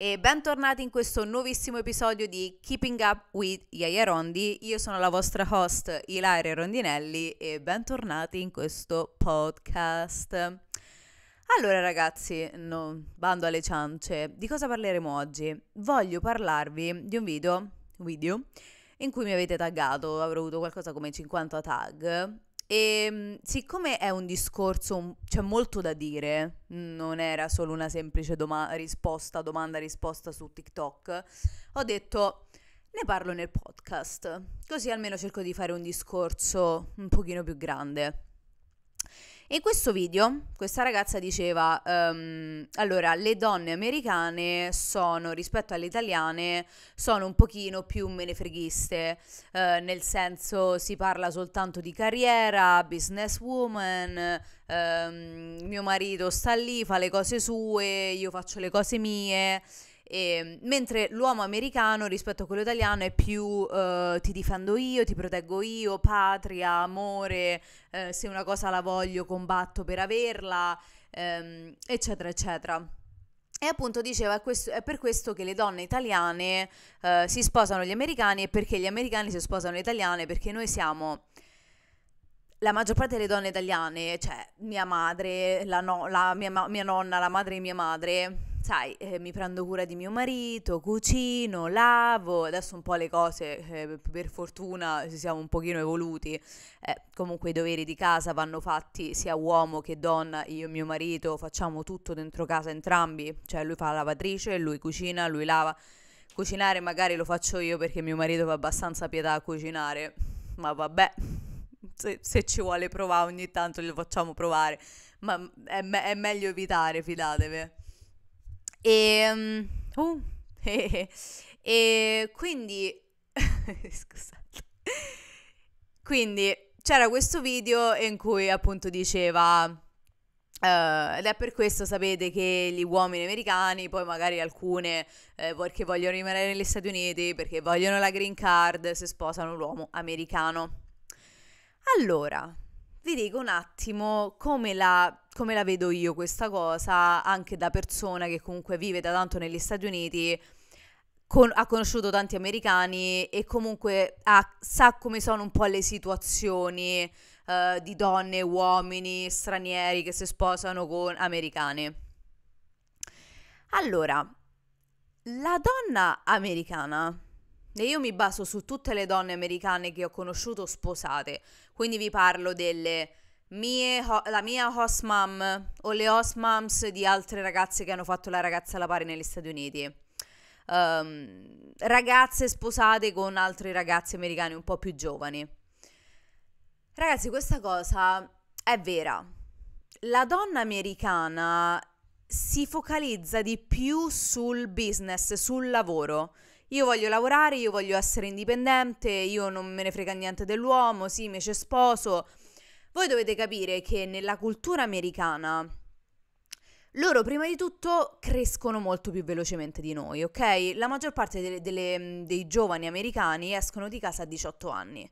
e bentornati in questo nuovissimo episodio di Keeping Up with Iaia Rondi. Io sono la vostra host Ilaria Rondinelli e bentornati in questo podcast. Allora ragazzi, no, bando alle ciance, di cosa parleremo oggi? Voglio parlarvi di un video, video in cui mi avete taggato, avrò avuto qualcosa come 50 tag e ehm, siccome è un discorso, c'è molto da dire, non era solo una semplice doma- risposta, domanda-risposta su TikTok, ho detto ne parlo nel podcast, così almeno cerco di fare un discorso un pochino più grande. E in questo video questa ragazza diceva, um, allora le donne americane sono rispetto alle italiane, sono un pochino più menefreghiste, uh, eh, nel senso si parla soltanto di carriera, businesswoman, um, mio marito sta lì, fa le cose sue, io faccio le cose mie. E, ehm, mentre l'uomo americano rispetto a quello italiano è più uh, ti difendo io, ti proteggo io, patria, amore, uh, se una cosa la voglio combatto per averla, um, eccetera, eccetera. E appunto diceva, è per questo che le donne italiane uh, si sposano gli americani e perché gli americani si sposano le italiane, perché noi siamo la maggior parte delle donne italiane, cioè mia madre, la no, la mia, ma, mia, nonna, la madre di mia madre, sai, eh, mi prendo cura di mio marito, cucino, lavo, adesso un po' le cose, eh, per fortuna ci siamo un pochino evoluti, eh, comunque i doveri di casa vanno fatti sia uomo che donna, io e mio marito facciamo tutto dentro casa entrambi, cioè lui fa la lavatrice, lui cucina, lui lava, cucinare magari lo faccio io perché mio marito fa abbastanza pietà a cucinare, ma vabbè, se, se ci vuole provare ogni tanto glielo facciamo provare, ma è, me- è meglio evitare, fidatevi. E, ehm, uh, e quindi, scusate, quindi c'era questo video in cui appunto diceva... Uh, ed è per questo sapete che gli uomini americani, poi magari alcune eh, perché vogliono rimanere negli Stati Uniti, perché vogliono la green card, se sposano un uomo americano. Allora, vi dico un attimo come la, come la vedo io questa cosa, anche da persona che comunque vive da tanto negli Stati Uniti con, ha conosciuto tanti americani e comunque ha, sa come sono un po' le situazioni uh, di donne, uomini, stranieri che si sposano con americani. Allora, la donna americana e io mi baso su tutte le donne americane che ho conosciuto sposate, quindi vi parlo delle mie, ho, la mia host mom o le host moms di altre ragazze che hanno fatto la ragazza alla pari negli Stati Uniti. Um, ragazze sposate con altri ragazzi americani un po' più giovani. Ragazzi, questa cosa è vera. La donna americana si focalizza di più sul business, sul lavoro io voglio lavorare, io voglio essere indipendente, io non me ne frega niente dell'uomo, sì, mi c'è sposo. Voi dovete capire che nella cultura americana loro prima di tutto crescono molto più velocemente di noi, ok? La maggior parte delle, delle, mm, dei giovani americani escono di casa a 18 anni.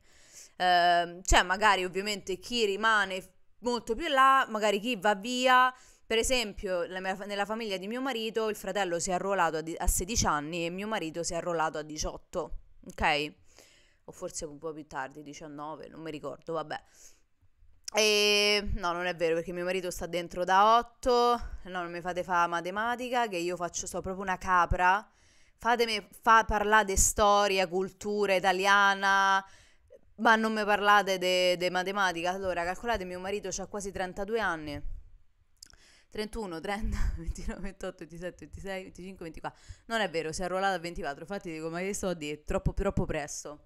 Eh, c'è magari ovviamente chi rimane molto più là, magari chi va via per esempio, mia, nella famiglia di mio marito il fratello si è arruolato a, di, a 16 anni e mio marito si è arruolato a 18, ok? O forse un po' più tardi, 19, non mi ricordo, vabbè. E no, non è vero perché mio marito sta dentro da 8. No, non mi fate fare matematica, che io faccio, sto proprio una capra. Fatemi fa parlare di storia, cultura italiana, ma non mi parlate di matematica. Allora, calcolate, mio marito ha quasi 32 anni. 31, 30, 29, 28, 27, 26, 25, 24. Non è vero, si è arruolata a 24. Infatti dico, ma che sto a Troppo, troppo presto.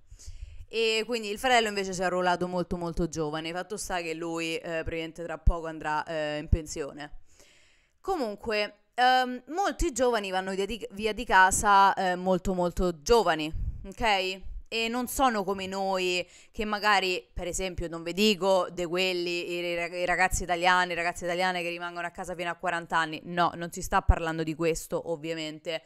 E quindi il fratello invece si è arruolato molto molto giovane, fatto sta che lui eh, praticamente tra poco andrà eh, in pensione. Comunque, ehm, molti giovani vanno via di, via di casa eh, molto molto giovani, ok? e non sono come noi che magari, per esempio, non vi dico di quelli, i ragazzi italiani, ragazze italiane che rimangono a casa fino a 40 anni, no, non si sta parlando di questo ovviamente,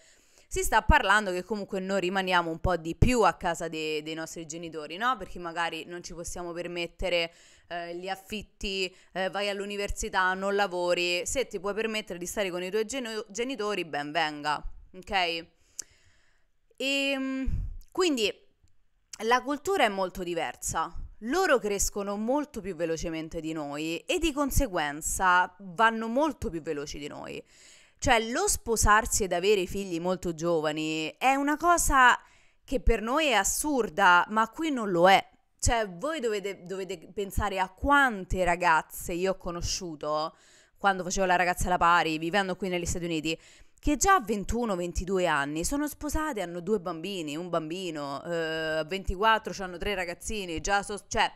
si sta parlando che comunque noi rimaniamo un po' di più a casa de- dei nostri genitori, no? Perché magari non ci possiamo permettere eh, gli affitti, eh, vai all'università, non lavori, se ti puoi permettere di stare con i tuoi geno- genitori, ben venga, ok? E ehm, quindi la cultura è molto diversa. Loro crescono molto più velocemente di noi e di conseguenza vanno molto più veloci di noi. Cioè lo sposarsi ed avere figli molto giovani è una cosa che per noi è assurda, ma qui non lo è. Cioè voi dovete, dovete pensare a quante ragazze io ho conosciuto quando facevo la ragazza alla pari, vivendo qui negli Stati Uniti, che già a 21-22 anni sono sposate, hanno due bambini, un bambino, eh, a 24 hanno tre ragazzini, già so- cioè,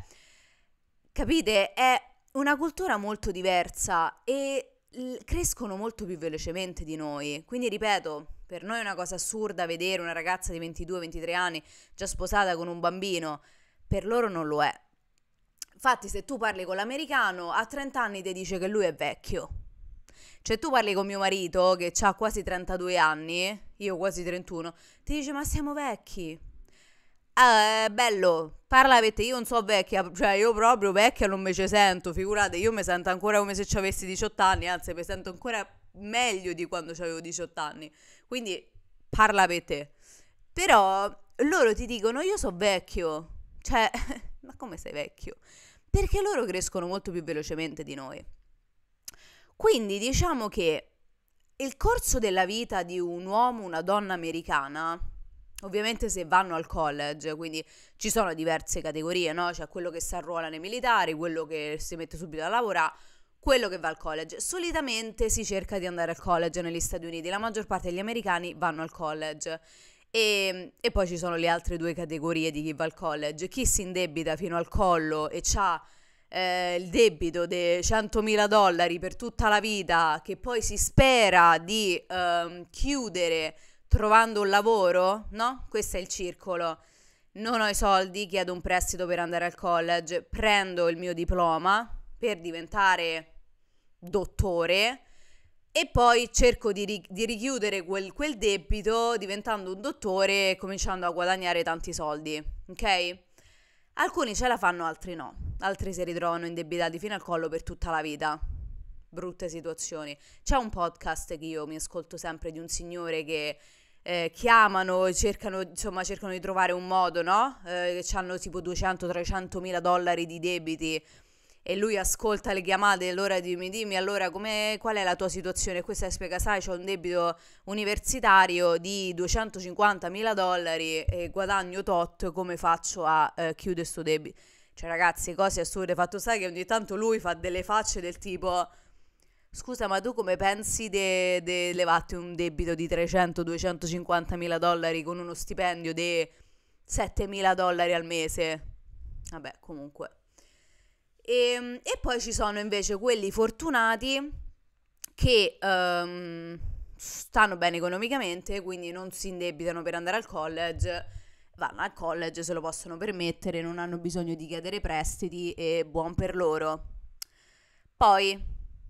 capite, è una cultura molto diversa e l- crescono molto più velocemente di noi. Quindi, ripeto, per noi è una cosa assurda vedere una ragazza di 22-23 anni già sposata con un bambino, per loro non lo è. Infatti, se tu parli con l'americano, a 30 anni ti dice che lui è vecchio. Cioè, tu parli con mio marito che ha quasi 32 anni, io quasi 31, ti dice: Ma siamo vecchi. Ah, eh, bello, parla per te, io non so vecchia, cioè io proprio vecchia non me ci sento, figurate, io mi sento ancora come se ci avessi 18 anni, anzi mi sento ancora meglio di quando avevo 18 anni. Quindi parla per te. Però loro ti dicono io so vecchio. Cioè, ma come sei vecchio? Perché loro crescono molto più velocemente di noi. Quindi diciamo che il corso della vita di un uomo, una donna americana, ovviamente se vanno al college, quindi ci sono diverse categorie, no? C'è quello che si arruola nei militari, quello che si mette subito a lavorare, quello che va al college. Solitamente si cerca di andare al college negli Stati Uniti, la maggior parte degli americani vanno al college. E, ehm, e poi ci sono le altre due categorie di chi va al college, chi si indebita fino al collo e ha eh, il debito dei 100.000 dollari per tutta la vita che poi si spera di ehm, chiudere trovando un lavoro, no? Questo è il circolo. Non ho i soldi, chiedo un prestito per andare al college, prendo il mio diploma per diventare dottore e poi cerco di, ri- di richiudere quel, quel debito diventando un dottore e cominciando a guadagnare tanti soldi, ok? Alcuni ce la fanno, altri no. Altri si ritrovano indebitati fino al collo per tutta la vita. Brutte situazioni. C'è un podcast che io mi ascolto sempre di un signore che eh, chiamano, cercano, insomma, cercano di trovare un modo, no? Eh, che hanno tipo 200-300 mila dollari di debiti e lui ascolta le chiamate, e allora dimmi, dimmi, allora qual è la tua situazione? Questa è spiega, sai, ho un debito universitario di 250 mila dollari e guadagno tot, come faccio a eh, chiudere questo debito? Cioè ragazzi, cose assurde, fatto sai che ogni tanto lui fa delle facce del tipo... Scusa, ma tu come pensi di de- levarti un debito di 300-250 mila dollari con uno stipendio di 7 mila dollari al mese? Vabbè, comunque. E, ehm, e poi ci sono invece quelli fortunati che um, stanno bene economicamente, quindi non si indebitano per andare al college, vanno al college, se lo possono permettere, non hanno bisogno di chiedere prestiti e buon per loro. Poi,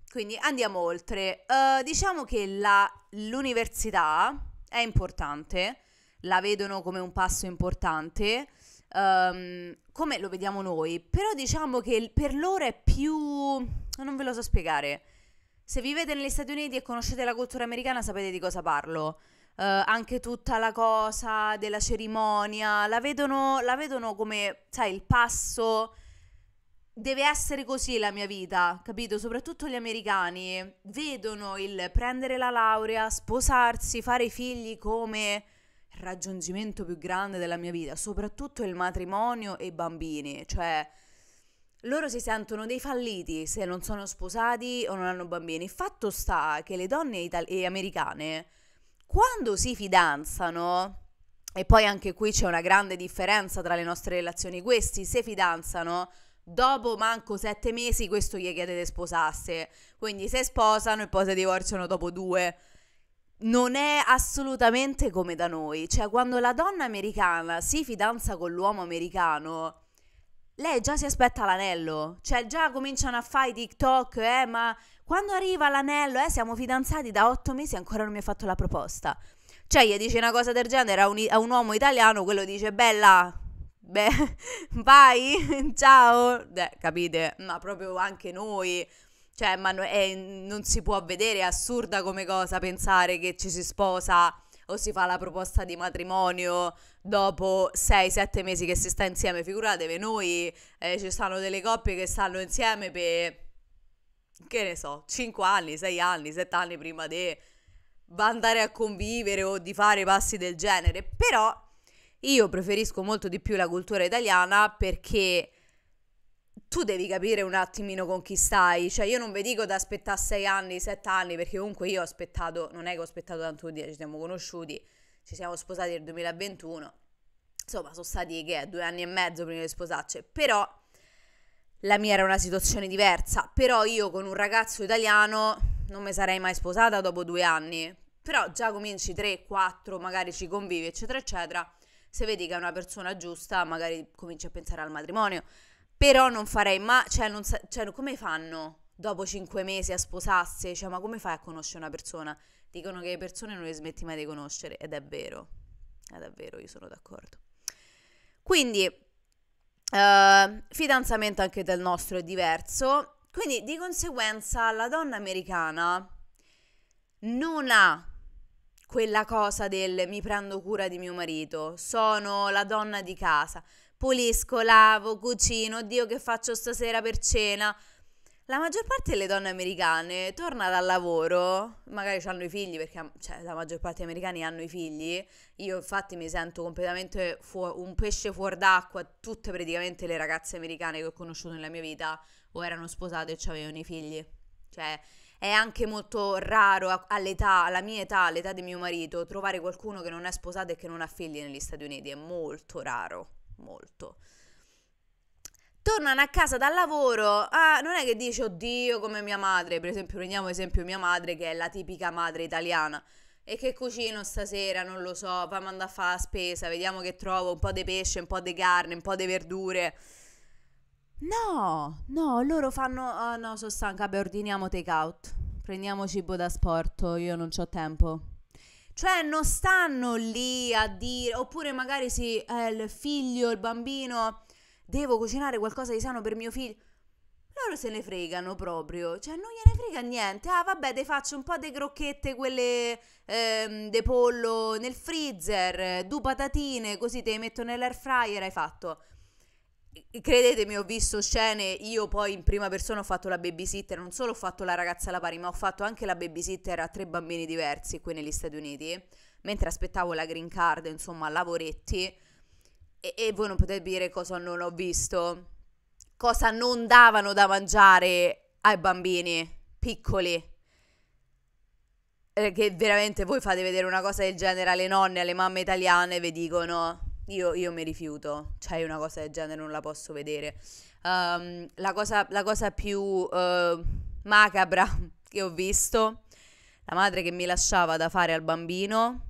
quindi andiamo oltre. Uh, diciamo che la, l'università è importante, la vedono come un passo importante um, come lo vediamo noi, però diciamo che per loro è più... non ve lo so spiegare. Se vivete negli Stati Uniti e conoscete la cultura americana sapete di cosa parlo. Uh, anche tutta la cosa della cerimonia, la vedono, la vedono come, sai, il passo deve essere così la mia vita, capito? Soprattutto gli americani vedono il prendere la laurea, sposarsi, fare figli come raggiungimento più grande della mia vita, soprattutto il matrimonio e i bambini, cioè loro si sentono dei falliti se non sono sposati o non hanno bambini. Fatto sta che le donne ital- e americane, quando si fidanzano, e poi anche qui c'è una grande differenza tra le nostre relazioni, questi se fidanzano, dopo manco sette mesi questo gli chiede di sposasse, quindi se sposano e poi si divorziano dopo due non è assolutamente come da noi. Cioè, quando la donna americana si fidanza con l'uomo americano, lei già si aspetta l'anello. Cioè, già cominciano a fare i TikTok, eh, ma quando arriva l'anello, eh, siamo fidanzati da otto mesi e ancora non mi ha fatto la proposta. Cioè, gli dice una cosa del genere a un, a un uomo italiano, quello dice, bella, beh, vai, ciao. Beh, capite? Ma proprio anche noi cioè, ma no- è, eh, non si può vedere, è assurda come cosa pensare che ci si sposa o si fa la proposta di matrimonio dopo 6-7 mesi che si sta insieme. Figuratevi, noi eh, ci stanno delle coppie che stanno insieme per, che ne so, 5 anni, 6 anni, 7 anni prima di andare a convivere o di fare passi del genere. Però io preferisco molto di più la cultura italiana perché tu devi capire un attimino con chi stai, cioè io non vi dico da aspettare sei anni, sette anni, perché comunque io ho aspettato, non è che ho aspettato tanto di ci siamo conosciuti, ci siamo sposati nel 2021, insomma sono stati che due anni e mezzo prima di sposarci, però la mia era una situazione diversa, però io con un ragazzo italiano non mi sarei mai sposata dopo due anni, però già cominci tre, quattro, magari ci convivi, eccetera, eccetera, se vedi che è una persona giusta magari cominci a pensare al matrimonio però non farei mai, cioè, non sa- cioè, come fanno dopo cinque mesi a sposarsi? Cioè, ma come fai a conoscere una persona? Dicono che le persone non le smetti mai di conoscere, ed è vero, è davvero, io sono d'accordo. Quindi, eh, fidanzamento anche del nostro è diverso, quindi di conseguenza la donna americana non ha quella cosa del mi prendo cura di mio marito, sono la donna di casa pulisco, lavo, cucino, oddio che faccio stasera per cena. La maggior parte delle donne americane torna dal lavoro, magari hanno i figli perché cioè, la maggior parte degli americani hanno i figli, io infatti mi sento completamente fu- un pesce fuori d'acqua, tutte praticamente le ragazze americane che ho conosciuto nella mia vita o erano sposate o avevano i figli, cioè è anche molto raro all'età, alla mia età, all'età di mio marito, trovare qualcuno che non è sposato e che non ha figli negli Stati Uniti, è molto raro molto. Tornano a casa dal lavoro, ah, non è che dici oddio come mia madre, per esempio prendiamo esempio mia madre che è la tipica madre italiana. E che cucino stasera? Non lo so, fammi andare a fare la spesa, vediamo che trovo un po' di pesce, un po' di carne, un po' di verdure. No, no, loro fanno. Ah, oh no, sono stanca. Beh, ordiniamo take out. Prendiamo cibo da sport. Io non ho tempo. Cioè non stanno lì a dire, oppure magari sì, eh, il figlio, il bambino, devo cucinare qualcosa di sano per mio figlio. Loro se ne fregano proprio, cioè non gliene frega niente. Ah vabbè, te faccio un po' di crocchette, quelle ehm, de pollo nel freezer, eh, due patatine, così te le metto nell'air fryer, hai fatto credetemi, ho visto scene, io poi in prima persona ho fatto la babysitter, non solo ho fatto la ragazza alla pari, ma ho fatto anche la babysitter a tre bambini diversi qui negli Stati Uniti, mentre aspettavo la green card, insomma, lavoretti, e, e voi non potete dire cosa non ho visto, cosa non davano da mangiare ai bambini piccoli. Eh, che veramente voi fate vedere una cosa del genere alle nonne, alle mamme italiane, vi dicono io, io, mi rifiuto, cioè una cosa del genere non la posso vedere. Um, la, cosa, la, cosa, più uh, macabra che ho visto, la madre che mi lasciava da fare al bambino,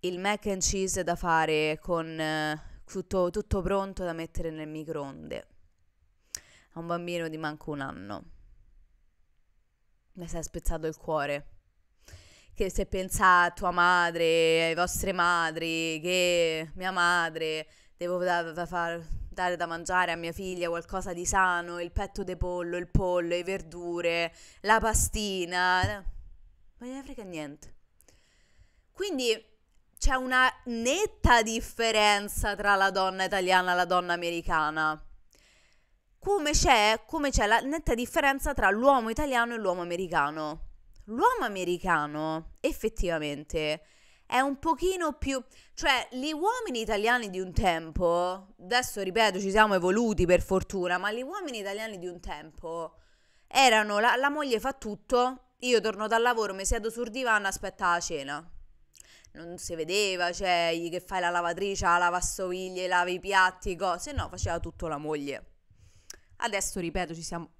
il mac and cheese da fare con uh, tutto, tutto pronto da mettere nel microonde. A un bambino di manco un anno. Mi si è spezzato il cuore che se pensa a tua madre, ai vostri madri, che mia madre, devo da, da far, dare da mangiare a mia figlia qualcosa di sano, il petto di pollo, il pollo, le verdure, la pastina, eh, ma ne frega niente. Quindi c'è una netta differenza tra la donna italiana e la donna americana. Come c'è, come c'è la netta differenza tra l'uomo italiano e l'uomo americano l'uomo americano effettivamente è un pochino più... cioè gli uomini italiani di un tempo, adesso ripeto ci siamo evoluti per fortuna, ma gli uomini italiani di un tempo erano la, la moglie fa tutto, io torno dal lavoro, mi siedo sul divano, aspetta la cena. Non si vedeva, cioè che fai la lavatrice, la lavastoviglie, lavi i piatti, cose, no, faceva tutto la moglie. Adesso ripeto ci siamo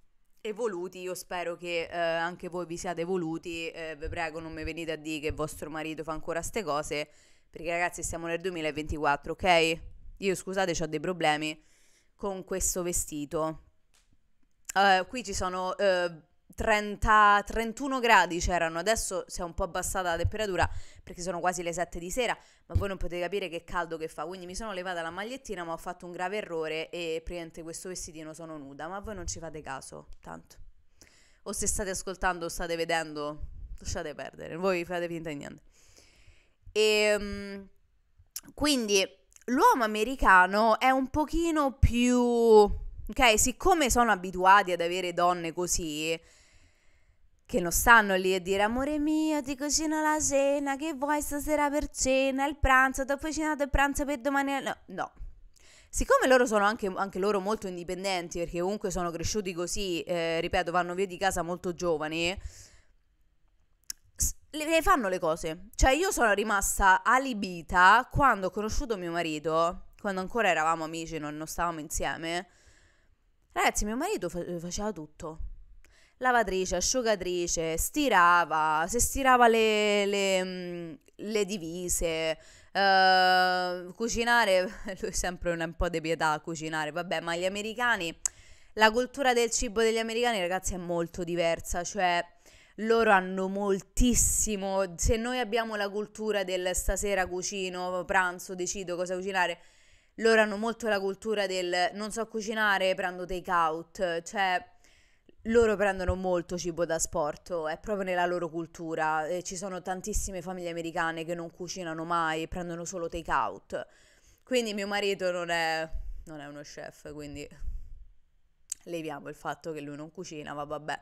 evoluti, io spero che eh, anche voi vi siate evoluti, eh, vi prego non mi venite a dire che vostro marito fa ancora queste cose, perché ragazzi siamo nel 2024, ok? Io scusate, ho dei problemi con questo vestito. Uh, qui ci sono uh, 30, 31 gradi c'erano, adesso si è un po' abbassata la temperatura perché sono quasi le 7 di sera, ma voi non potete capire che caldo che fa, quindi mi sono levata la magliettina ma ho fatto un grave errore e praticamente questo vestitino sono nuda, ma voi non ci fate caso, tanto. O se state ascoltando o state vedendo, lasciate perdere, voi fate finta di niente. E, ehm, quindi l'uomo americano è un pochino più... Ok, siccome sono abituati ad avere donne così, che non stanno lì a dire amore mio ti cucino la cena che vuoi stasera per cena il pranzo ti ho cucinato il pranzo per domani no, no. Siccome loro sono anche, anche, loro molto indipendenti, perché comunque sono cresciuti così, eh, ripeto, vanno via di casa molto giovani, le, fanno le cose. Cioè, io sono rimasta alibita quando ho conosciuto mio marito, quando ancora eravamo amici, non, non stavamo insieme. Ragazzi, mio marito faceva tutto lavatrice, asciugatrice, stirava, se stirava le, le, mm, le divise, uh, cucinare, lui sempre un po' di pietà a cucinare, vabbè, ma gli americani, la cultura del cibo degli americani ragazzi è molto diversa, cioè loro hanno moltissimo, se noi abbiamo la cultura del stasera cucino, pranzo, decido cosa cucinare, loro hanno molto la cultura del non so cucinare, prendo take out, cioè loro prendono molto cibo da sport, è proprio nella loro cultura. Eh, ci sono tantissime famiglie americane che non cucinano mai, prendono solo take out. Quindi mio marito non è, non è uno chef, quindi leviamo il fatto che lui non cucina, ma vabbè.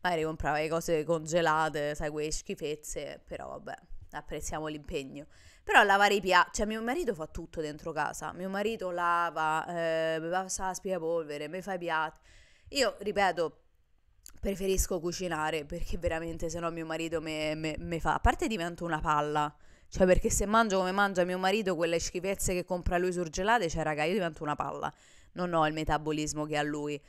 Magari comprava le cose congelate, sai, quelle schifezze, però vabbè, apprezziamo l'impegno. Però lavare i piatti, cioè mio marito fa tutto dentro casa. Mio marito lava, eh, passa la spigapolvere, mi fa i piatti. Io, ripeto, preferisco cucinare perché veramente se no mio marito mi fa, a parte divento una palla, cioè perché se mangio come mangia mio marito quelle schifezze che compra lui surgelate, cioè raga io divento una palla, non ho il metabolismo che ha lui.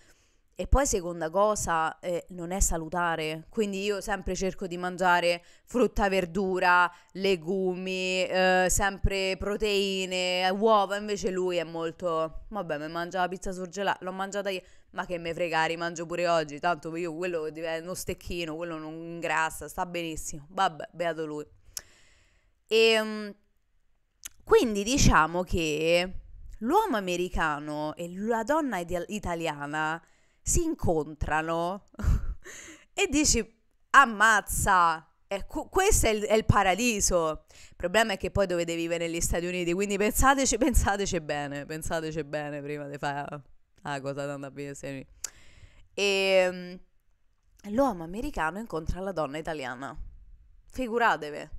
E poi seconda cosa, eh, non è salutare, quindi io sempre cerco di mangiare frutta, verdura, legumi, eh, sempre proteine, uova, invece lui è molto, vabbè, mi mangia la pizza surgelata, l'ho mangiata io, ma che me frega, rimangio pure oggi, tanto io quello è uno stecchino, quello non ingrassa, sta benissimo, vabbè, beato lui. E ehm, quindi diciamo che l'uomo americano e la donna italiana si incontrano e dici ammazza, Ecco, questo è il, è il, paradiso. Il problema è che poi dovete vivere negli Stati Uniti, quindi pensateci, pensateci bene, pensateci bene prima di fare la ah, cosa è andata benissimo. E l'uomo americano incontra la donna italiana. Figuratevi.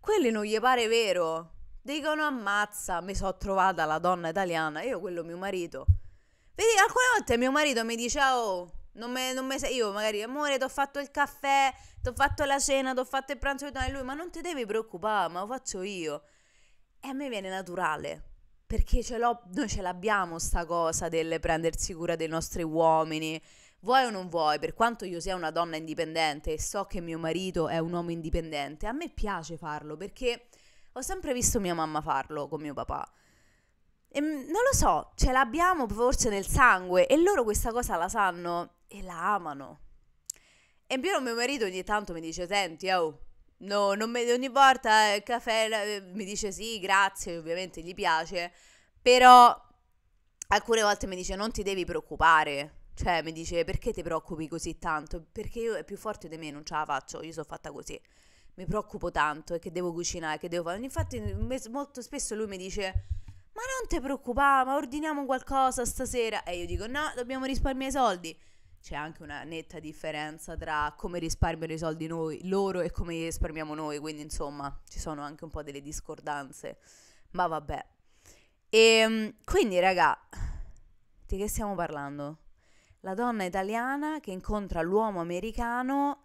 Quelli non gli pare vero. Dicono ammazza, mi sono trovata la donna italiana, io quello mio marito. Vedi, alcune volte mio marito mi dice, oh, non me, non me sei io, magari, amore, ti ho fatto il caffè, ti ho fatto la cena, ti ho fatto il pranzo di lui, ma non ti devi preoccupare, ma lo faccio io. E a me viene naturale perché ce noi ce l'abbiamo sta cosa del prendersi cura dei nostri uomini. Vuoi o non vuoi, per quanto io sia una donna indipendente e so che mio marito è un uomo indipendente, a me piace farlo perché ho sempre visto mia mamma farlo con mio papà. E, ehm, non lo so, ce l'abbiamo forse nel sangue e loro questa cosa la sanno e la amano. E in più mio marito ogni tanto mi dice, senti, oh, No, non me, ogni volta il caffè mi dice sì, grazie, ovviamente gli piace, però alcune volte mi dice non ti devi preoccupare. Cioè, mi dice perché ti preoccupi così tanto? Perché io è più forte di me, non ce la faccio, io sono fatta così. Mi preoccupo tanto e che devo cucinare, che devo fare. Infatti, molto spesso lui mi dice: Ma non ti preoccupare, ma ordiniamo qualcosa stasera. E io dico: No, dobbiamo risparmiare i soldi c'è anche una netta differenza tra come risparmiano i soldi noi, loro e come li risparmiamo noi, quindi insomma ci sono anche un po' delle discordanze, ma vabbè. E ehm, quindi raga, di che stiamo parlando? La donna italiana che incontra l'uomo americano,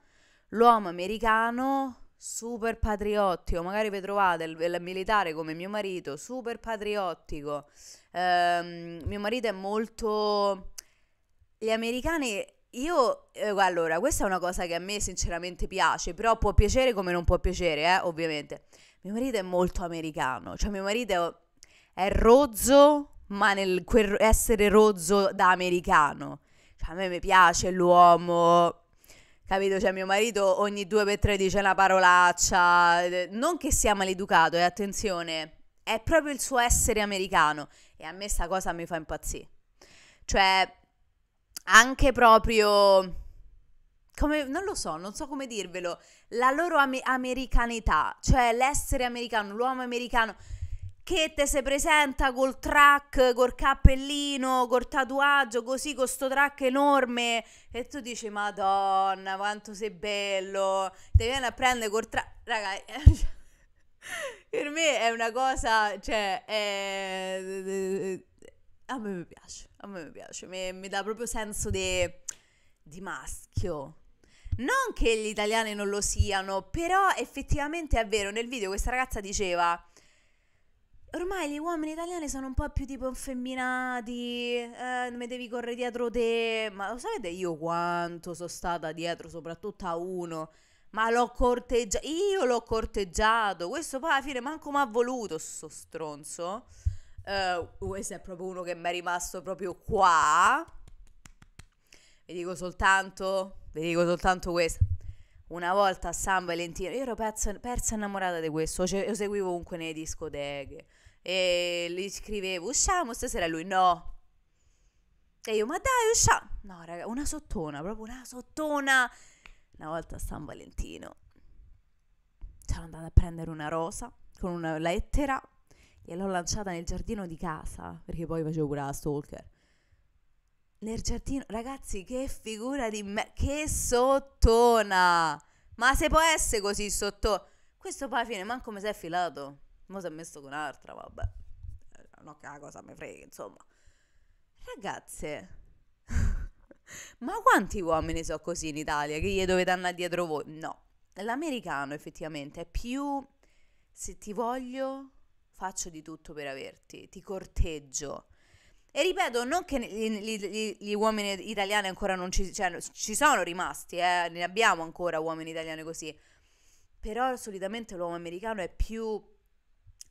l'uomo americano super patriottico, magari vi trovate il, il, militare come mio marito, super patriottico. Ehm, mio marito è molto gli americani io, eh, allora, questa è una cosa che a me sinceramente piace, però può piacere come non può piacere, eh, ovviamente. Mio marito è molto americano, cioè mio marito è, rozzo, ma nel quel essere rozzo da americano. Cioè a me mi piace l'uomo, capito? Cioè mio marito ogni due per tre dice una parolaccia, eh, non che sia maleducato, e eh, attenzione, è proprio il suo essere americano. E a me sta cosa mi fa impazzire. Cioè, anche proprio... Come, non lo so, non so come dirvelo, la loro am- americanità, cioè l'essere americano, l'uomo americano che te si presenta col track, col cappellino, col tatuaggio, così con sto track enorme e tu dici "Madonna, quanto sei bello". Ti viene a prendere col track, raga. per me è una cosa, cioè è... a me mi piace. A me piace, mi, mi dà proprio senso di, di maschio. Non che gli italiani non lo siano, però effettivamente è vero, nel video questa ragazza diceva ormai gli uomini italiani sono un po' più tipo infemminati, eh, mi devi correre dietro te, ma lo sapete io quanto sono stata dietro, soprattutto a uno, ma l'ho corteggiato, io l'ho corteggiato, questo poi alla fine manco mi ha voluto, sto stronzo. Uh, eh, questo è proprio uno che mi è rimasto proprio qua. Vi dico soltanto, vi dico soltanto questo. Una volta a San Valentino, io ero persa, persa innamorata di questo, cioè, lo seguivo comunque nelle discoteche e gli scrivevo usciamo stasera, lui no. E io ma dai usciamo. No raga, una sottona, proprio una sottona. Una volta a San Valentino sono andata a prendere una rosa con una lettera e l'ho lanciata nel giardino di casa, perché poi facevo pure la stalker. Nel giardino, ragazzi, che figura di me, che sottona! Ma se può essere così sotto... Questo poi alla fine manco mi si è filato. Mo si è messo con un'altra, vabbè. Eh, no, che la cosa mi frega, insomma. Ragazze, ma quanti uomini so così in Italia che gli dovete andare dietro voi? No. L'americano effettivamente è più se ti voglio faccio di tutto per averti, ti corteggio. E ripeto, non che gli, gli, gli uomini italiani ancora non ci, cioè, ci sono rimasti, eh, ne abbiamo ancora uomini italiani così, però solitamente l'uomo americano è più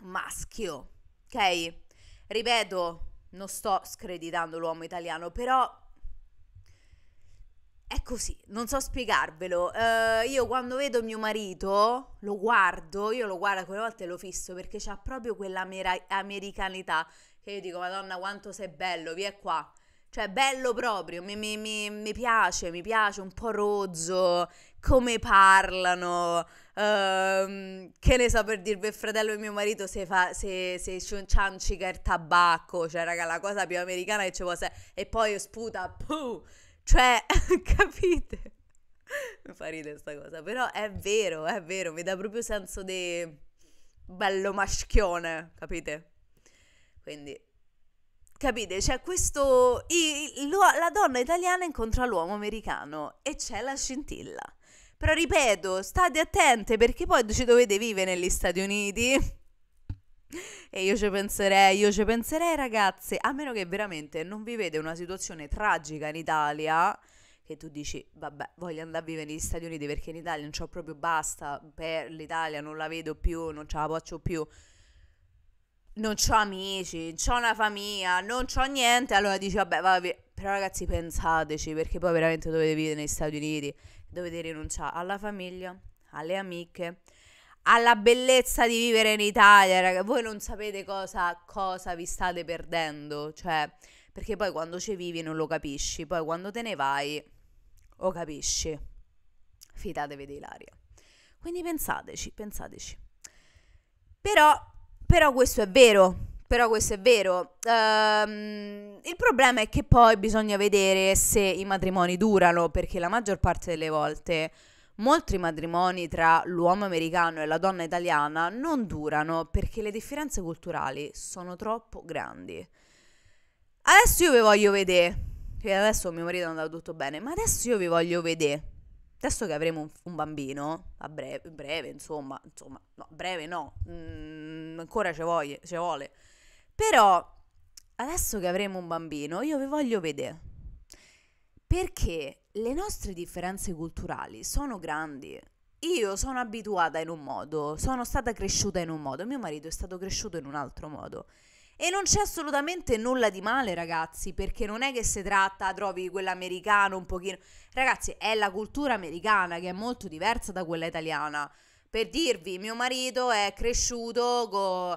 maschio, ok? Ripeto, non sto screditando l'uomo italiano, però è così, non so spiegarvelo. Uh, io quando vedo mio marito, lo guardo, io lo guardo quelle volte lo fisso perché c'ha proprio quell'americanità che io dico, Madonna, quanto sei bello, vi è qua. Cioè, bello proprio, mi, mi, mi, mi, piace, mi piace un po' rozzo, come parlano, uh, che ne so per dirvi il fratello e mio marito se, fa, se, se ciancica il tabacco, cioè raga la cosa più americana che ci può essere, e poi sputa, puh! Cioè, capite? Mi fa ridere sta cosa, però è vero, è vero, mi dà proprio senso di bello maschione, capite? Quindi, capite? C'è questo... I, lo, la donna italiana incontra l'uomo americano e c'è la scintilla. Però ripeto, state attente perché poi ci dovete vivere negli Stati Uniti e io ci penserei, io ci penserei ragazze, a meno che veramente non vivete una situazione tragica in Italia, che tu dici, vabbè, voglio andare a vivere negli Stati Uniti perché in Italia non c'ho proprio basta, per l'Italia non la vedo più, non ce la faccio più, non ho amici, non ho una famiglia, non ho niente, allora dici, vabbè, va vabbè, però ragazzi pensateci perché poi veramente dovete vivere negli Stati Uniti, dovete rinunciare alla famiglia, alle amiche, alla bellezza di vivere in Italia, raga. Voi non sapete cosa, cosa vi state perdendo, cioè, perché poi quando ci vivi non lo capisci, poi quando te ne vai lo capisci. Fidatevi di Ilaria. Quindi pensateci, pensateci. Però, però questo è vero, però questo è vero. Um, il problema è che poi bisogna vedere se i matrimoni durano, perché la maggior parte delle volte Molti matrimoni tra l'uomo americano e la donna italiana non durano perché le differenze culturali sono troppo grandi. Adesso io vi voglio vedere, perché adesso mio marito è andato tutto bene, ma adesso io vi voglio vedere, adesso che avremo un, un bambino, a breve, breve, insomma, insomma, no, breve no, mm, ancora ci vuole, ci vuole, però adesso che avremo un bambino io vi voglio vedere, perché le nostre differenze culturali sono grandi. Io sono abituata in un modo, sono stata cresciuta in un modo, mio marito è stato cresciuto in un altro modo. E non c'è assolutamente nulla di male, ragazzi, perché non è che si tratta, trovi quell'americano un pochino. Ragazzi, è la cultura americana che è molto diversa da quella italiana. Per dirvi, mio marito è cresciuto con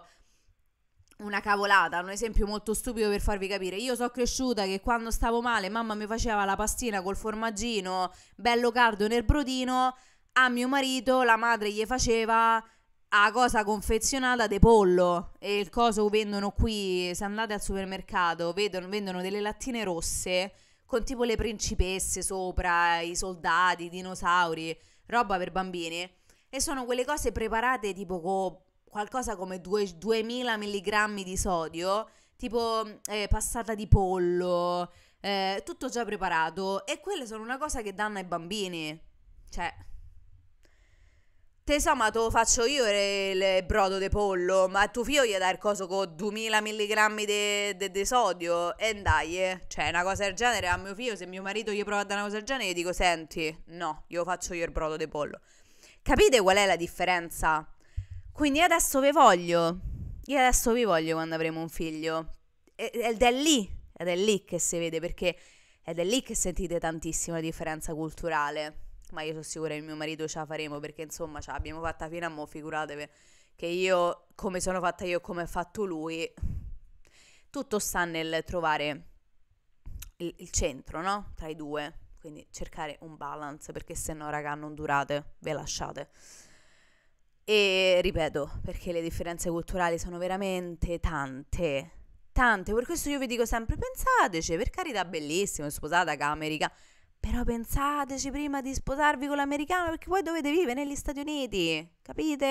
una cavolata, un esempio molto stupido per farvi capire. Io sono cresciuta che quando stavo male mamma mi faceva la pastina col formaggino, bello caldo nel brodino, a mio marito la madre gli faceva la cosa confezionata de pollo e il coso vendono qui, se andate al supermercato, vedono, vendono delle lattine rosse con tipo le principesse sopra, i soldati, i dinosauri, roba per bambini. E sono quelle cose preparate tipo con qualcosa come due, 2000 mg di sodio, tipo eh, passata di pollo, eh, tutto già preparato e quelle sono una cosa che danno ai bambini. Cioè, te so, ma te lo faccio io il brodo di pollo, ma a tuo figlio gli dai il coso con 2000 mg di sodio e dai, eh. cioè una cosa del genere a mio figlio, se mio marito gli prova a dare una cosa del genere, gli dico senti, no, io faccio io il brodo di pollo. Capite qual è la differenza? Quindi adesso vi voglio, io adesso vi voglio quando avremo un figlio. Ed è lì, ed è lì che si vede perché ed è lì che sentite tantissima differenza culturale. Ma io sono sicura che il mio marito ce la faremo perché insomma ce l'abbiamo fatta fino a mo', figuratevi che io, come sono fatta io, come ha fatto lui, tutto sta nel trovare il, il centro, no? Tra i due. Quindi cercare un balance perché se no, raga, non durate, ve lasciate. E ripeto, perché le differenze culturali sono veramente tante, tante. Per questo io vi dico sempre, pensateci, per carità, bellissimo, sposata che americana, però pensateci prima di sposarvi con l'americano, perché voi dovete vivere negli Stati Uniti, capite?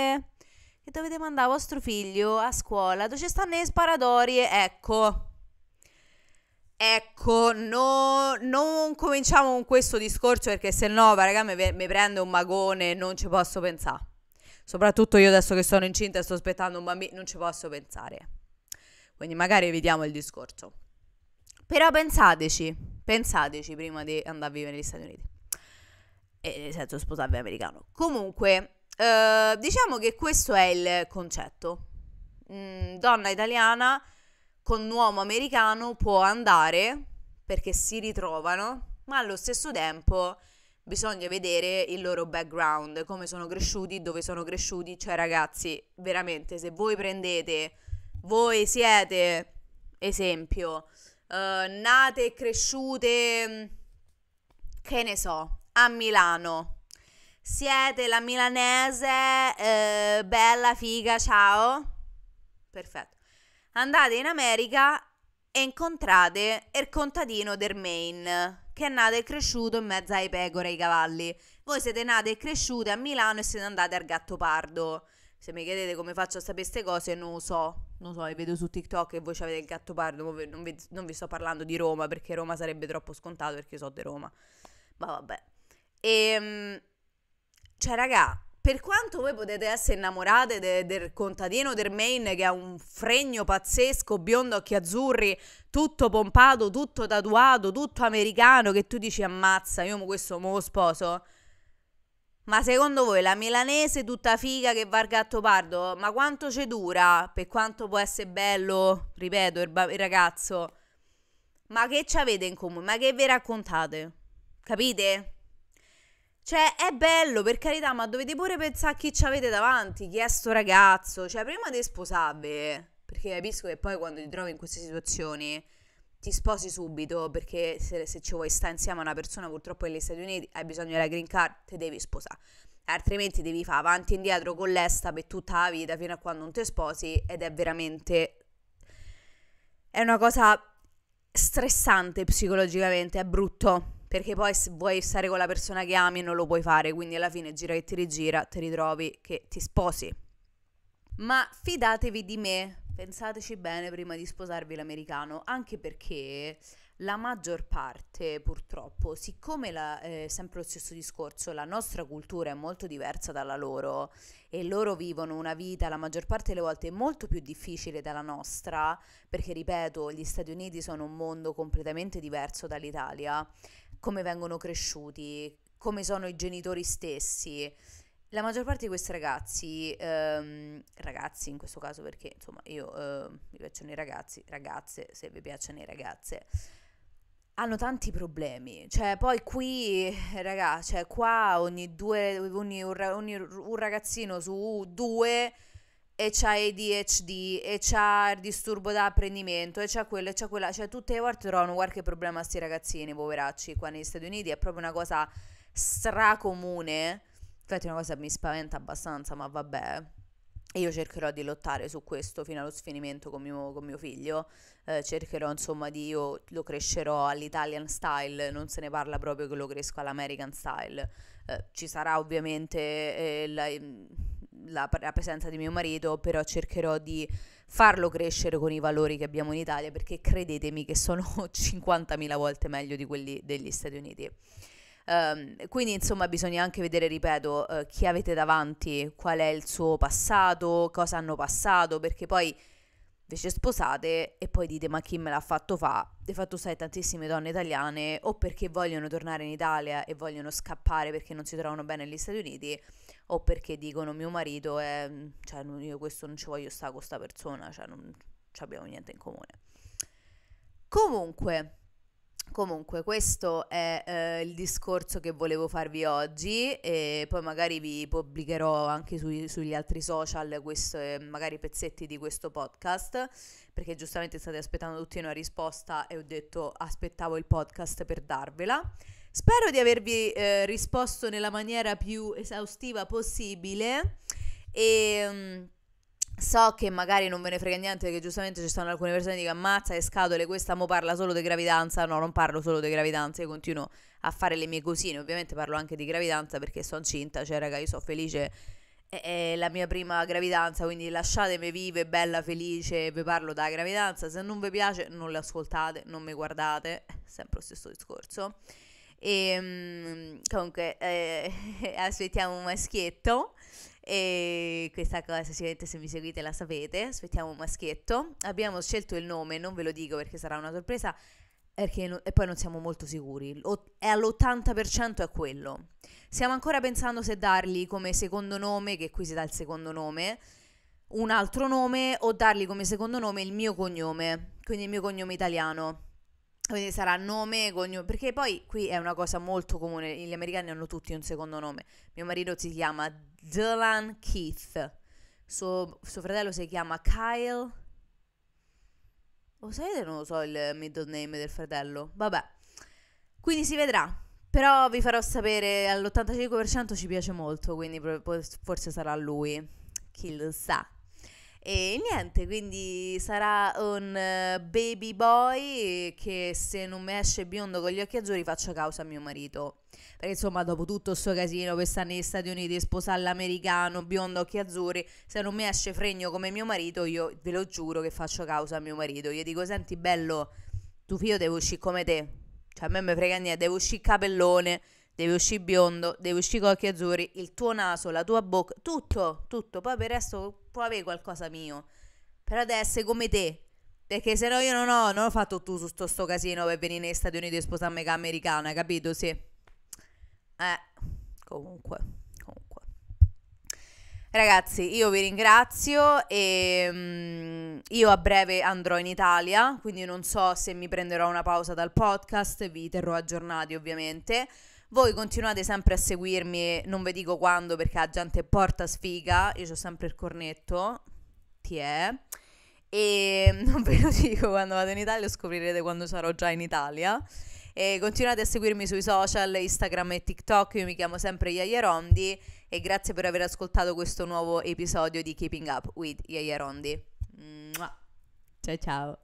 E dovete mandare vostro figlio a scuola, dove ci stanno le sparatorie, ecco. Ecco, no, non cominciamo con questo discorso perché se no, raga, mi prende un magone, non ci posso pensare. Soprattutto io adesso che sono incinta e sto aspettando un bambino, non ci posso pensare. Quindi magari evitiamo il discorso. Però pensateci, pensateci prima di andare a vivere negli Stati Uniti. E nel senso sposarvi americano. Comunque, eh, diciamo che questo è il concetto. Mm, donna italiana con un uomo americano può andare perché si ritrovano, ma allo stesso tempo bisogna vedere il loro background, come sono cresciuti, dove sono cresciuti, cioè ragazzi, veramente se voi prendete, voi siete, esempio, eh, nate e cresciute, mm, che ne so, a Milano, siete la milanese, eh, bella, figa, ciao, perfetto, andate in America e incontrate il contadino del Maine che è nato e cresciuto in mezzo ai pecore e ai cavalli. Voi siete nate e cresciute a Milano e siete andate al gatto pardo. Se mi chiedete come faccio a sapere queste cose, non lo so. Non so, le vedo su TikTok e voi avete il Gattopardo. Non vi, non vi sto parlando di Roma perché Roma sarebbe troppo scontato perché so di Roma. Ma vabbè. E, ehm, cioè, raga, per quanto voi potete essere innamorate del contadino del Maine che ha un fregno pazzesco, biondo, occhi azzurri, tutto pompato, tutto tatuato, tutto americano, che tu dici ammazza, io questo mo sposo. Ma secondo voi la milanese tutta figa che va al gatto pardo, ma quanto ci dura? Per quanto può essere bello, ripeto, il, il ragazzo. Ma che ci avete in comune? Ma che vi raccontate? Capite? Cioè, è bello, per carità, ma dovete pure pensare a chi ci avete davanti, chi è sto ragazzo. Cioè, prima di sposarvi, perché capisco che poi quando ti trovi in queste situazioni ti sposi subito, perché se, se ci vuoi stare insieme a una persona, purtroppo negli Stati Uniti hai bisogno della green card, te devi sposare. Altrimenti devi fare avanti e indietro con l'esta per tutta la vita fino a quando non ti sposi ed è veramente... È una cosa stressante psicologicamente, è brutto perché poi se vuoi stare con la persona che ami non lo puoi fare, quindi alla fine gira che ti rigira, ti ritrovi che ti sposi. Ma fidatevi di me, pensateci bene prima di sposarvi l'americano, anche perché la maggior parte purtroppo, siccome è eh, sempre lo stesso discorso, la nostra cultura è molto diversa dalla loro e loro vivono una vita la maggior parte delle volte molto più difficile dalla nostra, perché ripeto, gli Stati Uniti sono un mondo completamente diverso dall'Italia come vengono cresciuti, come sono i genitori stessi. La maggior parte di questi ragazzi, ehm, ragazzi in questo caso perché insomma io eh, mi piacciono i ragazzi, ragazze se vi piacciono i ragazze, hanno tanti problemi. Cioè, poi qui, ragazzi, cioè qua ogni due, ogni, un, ragazzino su due e c'ha ADHD e c'ha il disturbo da apprendimento e c'ha quello e c'ha quella, cioè tutte le volte trovano qualche problema a sti ragazzini poveracci qua negli Stati Uniti, è proprio una cosa stracomune, infatti è una cosa che mi spaventa abbastanza, ma vabbè. E io cercherò di lottare su questo fino allo sfinimento con mio, con mio figlio. Eh, cercherò insomma di io lo crescerò all'Italian style, non se ne parla proprio che lo cresco all'American style. Eh, ci sarà ovviamente eh, la, ehm, la, la presenza di mio marito, però cercherò di farlo crescere con i valori che abbiamo in Italia perché credetemi che sono 50.000 volte meglio di quelli degli Stati Uniti. Um, quindi insomma bisogna anche vedere, ripeto, uh, chi avete davanti, qual è il suo passato, cosa hanno passato, perché poi invece sposate e poi dite ma chi me l'ha fatto fa? Di fatto sai tantissime donne italiane o perché vogliono tornare in Italia e vogliono scappare perché non si trovano bene negli Stati Uniti o perché dicono mio marito è, cioè io questo non ci voglio stare con questa persona, cioè non abbiamo niente in comune. Comunque, Comunque, questo è eh, il discorso che volevo farvi oggi e poi magari vi pubblicherò anche sui, sugli altri social questo, eh, magari pezzetti di questo podcast, perché giustamente state aspettando tutti una risposta e ho detto aspettavo il podcast per darvela. Spero di avervi eh, risposto nella maniera più esaustiva possibile e mm, So che magari non ve ne frega niente perché giustamente ci sono alcune persone che dicono ammazza e scatole, questa mo parla solo di gravidanza. No, non parlo solo di gravidanza, io continuo a fare le mie cosine. Ovviamente parlo anche di gravidanza perché sono cinta, cioè raga, io sono felice, è, la mia prima gravidanza, quindi lasciatemi vive, bella, felice, vi parlo da gravidanza. Se non vi piace non le ascoltate, non mi guardate, sempre lo stesso discorso. E ehm, comunque eh, aspettiamo un maschietto. E questa cosa sicuramente se mi seguite la sapete. Aspettiamo un maschietto. Abbiamo scelto il nome, non ve lo dico perché sarà una sorpresa. No, e poi non siamo molto sicuri. O, è all'80% è quello. Stiamo ancora pensando se dargli come secondo nome, che qui si dà il secondo nome, un altro nome o dargli come secondo nome il mio cognome, quindi il mio cognome italiano. Quindi sarà nome, cognome, perché poi qui è una cosa molto comune, gli americani hanno tutti un secondo nome. Mio marito si chiama Dylan Keith. Suo, suo fratello si chiama Kyle. Lo sapete? non lo so il middle name del fratello? Vabbè. Quindi si vedrà. Però vi farò sapere, all'85% ci piace molto, quindi forse sarà lui. Chi lo sa. E niente, quindi sarà un eh, baby boy che se non mi esce biondo con gli occhi azzurri faccia causa a mio marito perché insomma dopo tutto questo casino che sta negli Stati Uniti, sposare l'americano biondo, occhi azzurri, se non mi esce fregno come mio marito, io ve lo giuro che faccio causa a mio marito, gli dico senti bello, tu figlio devo uscire come te, cioè a me mi frega niente, deve uscire capellone, devi uscire biondo, devi uscire con occhi azzurri, il tuo naso, la tua bocca, tutto, tutto. Poi per il resto può avere qualcosa mio. Però deve essere come te. Perché se no io non ho, non ho fatto tu su sto, sto casino per venire negli Stati Uniti e sposarmi con americana, capito? Sì. Eh, comunque, comunque. Ragazzi, io vi ringrazio e um, io a breve andrò in Italia, quindi non so se mi prenderò una pausa dal podcast, vi terrò aggiornati ovviamente. Voi continuate sempre a seguirmi, non vi dico quando perché la gente porta sfiga, io ho sempre il cornetto, ti è. E non ve lo dico quando vado in Italia, lo scoprirete quando sarò già in Italia. E continuate a seguirmi sui social, Instagram e TikTok, io mi chiamo sempre Iaia Rondi e grazie per aver ascoltato questo nuovo episodio di Keeping Up with Iaia Rondi. Ciao ciao!